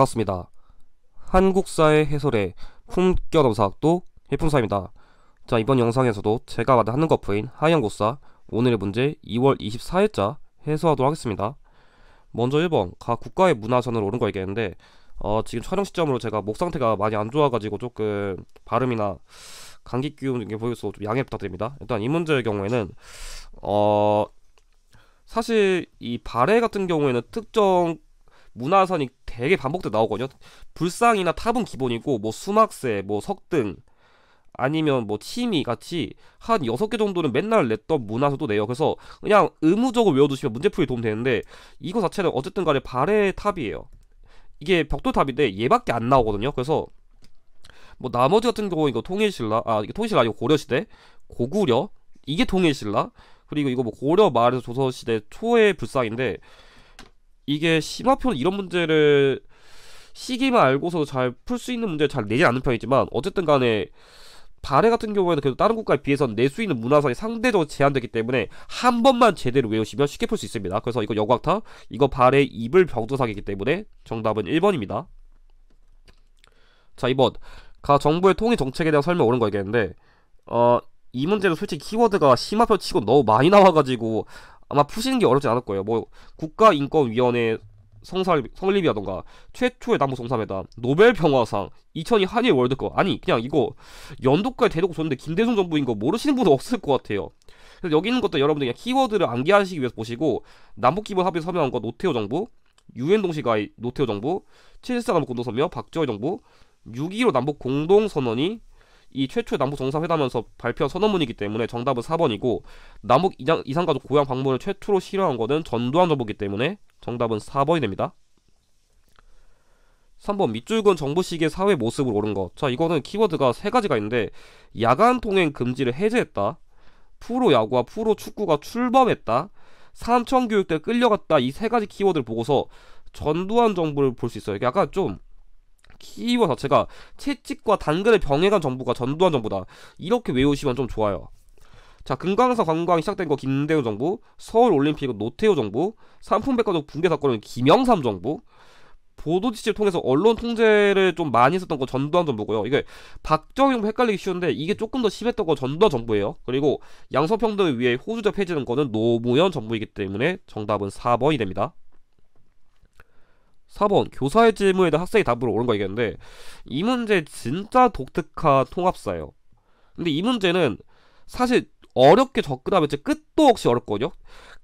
반갑습니다. 한국사의 해설의 품격검사학도 해품사입니다. 자 이번 영상에서도 제가 받은 한국어프인 하이한국사 오늘의 문제 2월 24일자 해소하도록 하겠습니다. 먼저 1번 각 국가의 문화선을 오른 거 얘기했는데 어, 지금 촬영 시점으로 제가 목 상태가 많이 안 좋아가지고 조금 발음이나 감기 기운 게 보여서 좀 양해 부탁드립니다. 일단 이 문제의 경우에는 어 사실 이 발해 같은 경우에는 특정 문화선이 되게 반복돼 나오거든요. 불상이나 탑은 기본이고 뭐 수막세, 뭐 석등 아니면 뭐 팀이 같이 한 여섯 개 정도는 맨날 냈던 문화서도 내요. 그래서 그냥 의무적으로 외워두시면 문제풀이 도움 되는데 이거 자체는 어쨌든 간에 발의 탑이에요. 이게 벽돌탑인데 얘밖에 안 나오거든요. 그래서 뭐 나머지 같은 경우 이거 통일신라 아 이게 통일신라 아니고 고려시대 고구려 이게 통일신라 그리고 이거 뭐 고려 말에서 조선시대 초의 불상인데 이게 심화표 이런 문제를 시기만 알고서 잘 풀 수 있는 문제를 잘 내지 않는 편이지만 어쨌든 간에 발해 같은 경우에는 그래도 다른 국가에 비해서 는낼 수 있는 문화성이 상대적으로 제한되기 때문에 한 번만 제대로 외우시면 쉽게 풀 수 있습니다. 그래서 이거 여광타, 이거 발해 입을 병조사기이기 때문에 정답은 1번입니다. 자, 2번. 가 정부의 통일 정책에 대한 설명 오른 거 얘기했는데 어, 이 문제는 솔직히 키워드가 심화표 치고 너무 많이 나와가지고 아마 푸시는 게 어렵지 않을 거예요. 뭐 국가인권위원회 성설, 성립이라던가 최초의 남북정상회담 노벨평화상 2002 한일 월드컵 아니 그냥 이거 연도까지 대놓고 줬는데 김대중 정부인 거 모르시는 분은 없을 것 같아요 그래서 여기 있는 것도 여러분들 그냥 키워드를 암기하시기 위해서 보시고 남북기본 합의 서명한 거 노태우 정부 유엔 동시가입 노태우 정부 7.4 남북 공동선명 박정희 정부 6.15 남북 공동선언이 이 최초 의 남북 정상회담에서 발표한 선언문이기 때문에 정답은 4번이고 남북 이상, 가족 고향 방문을 최초로 실현한 것은 전두환 정부이기 때문에 정답은 4번이 됩니다. 3번 밑줄근 정부시기의 사회 모습을 오른 것. 자 이거는 키워드가 세 가지가 있는데 야간 통행 금지를 해제했다. 프로 야구와 프로 축구가 출범했다. 삼천 교육대 끌려갔다. 이 세 가지 키워드를 보고서 전두환 정부를 볼 수 있어요. 약간 좀 키워 자체가 채찍과 당근의 병행한 정부가 전두환 정부다. 이렇게 외우시면 좀 좋아요. 자, 금강산 관광이 시작된 거 김대우 정부, 서울 올림픽은 노태우 정부, 삼풍백과점 붕괴 사건은 김영삼 정부, 보도 지시를 통해서 언론 통제를 좀 많이 했었던 건 전두환 정부고요. 이게 박정희 정부 헷갈리기 쉬운데 이게 조금 더 심했던 건 전두환 정부예요. 그리고 양성평등을 위해 호주적 폐지는 거는 노무현 정부이기 때문에 정답은 4번이 됩니다. 4번 교사의 질문에 대한 학생이 답으로 오른 거 얘기했는데 이 문제 진짜 독특한 통합사예요. 근데 이 문제는 사실 어렵게 접근하면 이제 끝도 없이 어렵거든요.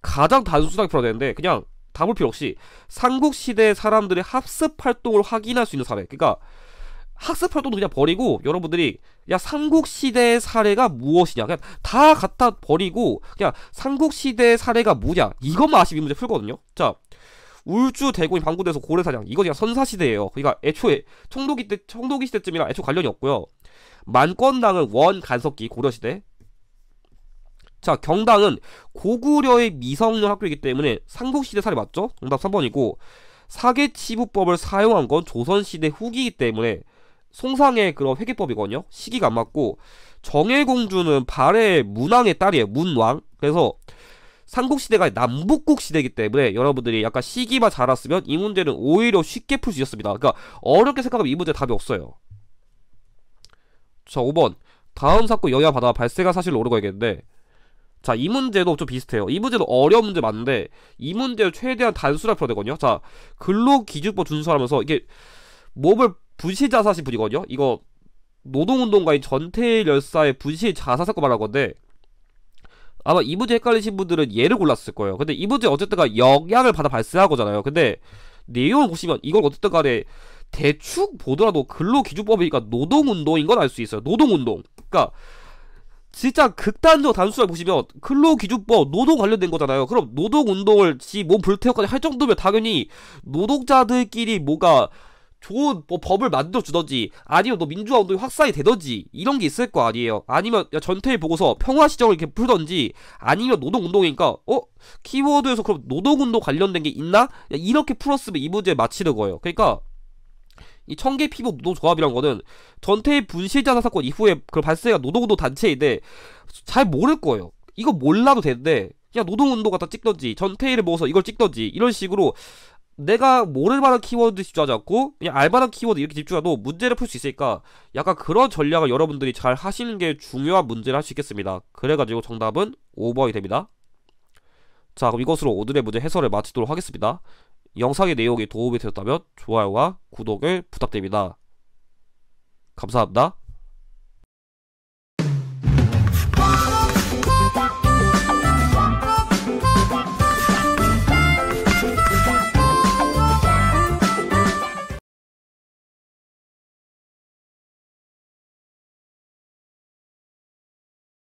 가장 단순하게 풀어야 되는데 그냥 답을 필요 없이 삼국 시대 사람들의 학습 활동을 확인할 수 있는 사례. 그러니까 학습 활동도 그냥 버리고 여러분들이 야 삼국 시대의 사례가 무엇이냐 그냥 다 갖다 버리고 그냥 삼국 시대의 사례가 뭐냐 이것만 아시면 이 문제 풀거든요. 자 울주 대군이 방군돼서 고려사장 이거 그냥 선사시대예요. 그러니까 애초에 청도기 때 청도기 시대쯤이랑 애초 관련이 없고요. 만권당은 원간석기 고려시대. 자 경당은 고구려의 미성년 학교이기 때문에 삼국시대 살이 맞죠? 정답 3번이고 사계치부법을 사용한 건 조선시대 후기이기 때문에 송상의 그런 회계법이거든요. 시기가 안 맞고 정예공주는발해 문왕의 딸이에요. 문왕. 그래서 삼국시대가 남북국시대이기 때문에 여러분들이 약간 시기만 잘았으면 이 문제는 오히려 쉽게 풀 수 있었습니다. 그러니까 어렵게 생각하면 이 문제 답이 없어요. 자 5번 다음 사건 여야 받아 발생한 사실을 오르고 야기는데 자, 이 문제도 좀 비슷해요. 이 문제도 어려운 문제 맞는데, 이 문제를 최대한 단순하게 풀어야 되거든요. 자, 근로기준법 준수하면서, 이게, 몸을 분실자사신 분이거든요? 이거, 노동운동가인 전태일 열사의 분실자사사건 말할 건데, 아마 이부제 헷갈리신 분들은 얘를 골랐을 거예요. 근데 이부제 어쨌든가 영향을 받아 발생하고잖아요. 근데 내용을 보시면 이걸 어쨌든 간에 대충 보더라도 근로기준법이니까 노동운동인 건 알 수 있어요. 노동운동. 그러니까 진짜 극단적 단수를 보시면 근로기준법 노동 관련된 거잖아요. 그럼 노동운동을 지 몸 불태워까지 할 정도면 당연히 노동자들끼리 뭐가 좋은 뭐 법을 만들어 주던지 아니면 뭐 민주화 운동이 확산이 되던지 이런 게 있을 거 아니에요. 아니면 전태일 보고서 평화 시정을 이렇게 풀던지 아니면 노동 운동이니까 어 키워드에서 그럼 노동 운동 관련된 게 있나 이렇게 풀었으면 이 문제 마치는 거예요. 그러니까 이 청계 피부 노동 조합이란 거는 전태일 분실자살 사건 이후에 그 발생한 노동 운동 단체인데 잘 모를 거예요. 이거 몰라도 되는데 그냥 노동운동 갖다 찍던지 전태일을 모아서 이걸 찍던지 이런 식으로 내가 모를 만한 키워드 집중하지 않고 그냥 알바한 키워드 이렇게 집중해도 문제를 풀 수 있으니까 약간 그런 전략을 여러분들이 잘 하시는 게 중요한 문제를 할 수 있겠습니다. 그래가지고 정답은 5번이 됩니다. 자 그럼 이것으로 오늘의 문제 해설을 마치도록 하겠습니다. 영상의 내용이 도움이 되었다면 좋아요와 구독을 부탁드립니다. 감사합니다.